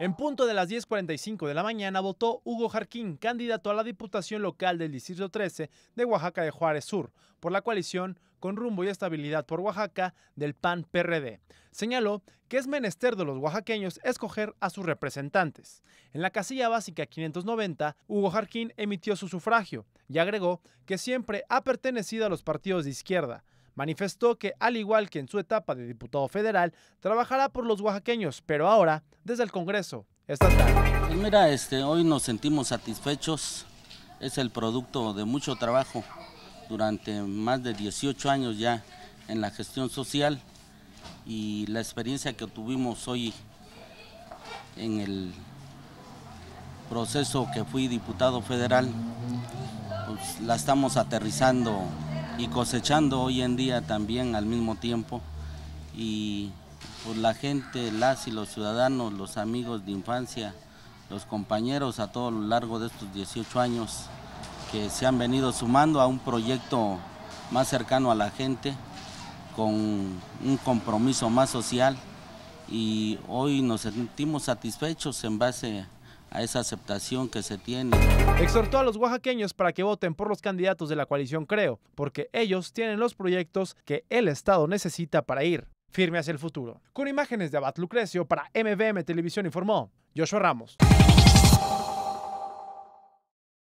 En punto de las 10.45 de la mañana votó Hugo Jarquín, candidato a la Diputación Local del Distrito 13 de Oaxaca de Juárez Sur, por la coalición con rumbo y estabilidad por Oaxaca del PAN-PRD. Señaló que es menester de los oaxaqueños escoger a sus representantes. En la casilla básica 590, Hugo Jarquín emitió su sufragio y agregó que siempre ha pertenecido a los partidos de izquierda, Manifestó que, al igual que en su etapa de diputado federal, trabajará por los oaxaqueños, pero ahora desde el Congreso Estatal. Pues mira, este, hoy nos sentimos satisfechos. Es el producto de mucho trabajo durante más de 18 años ya en la gestión social y la experiencia que tuvimos hoy en el proceso que fui diputado federal, pues la estamos aterrizando y cosechando hoy en día también al mismo tiempo. Y por pues, la gente, las y los ciudadanos, los amigos de infancia, los compañeros a todo lo largo de estos 18 años que se han venido sumando a un proyecto más cercano a la gente, con un compromiso más social y hoy nos sentimos satisfechos en base a a esa aceptación que se tiene. Exhortó a los oaxaqueños para que voten por los candidatos de la coalición Creo, porque ellos tienen los proyectos que el Estado necesita para ir firme hacia el futuro. Con imágenes de Abad Lucrecio para MVM Televisión informó Joshua Ramos.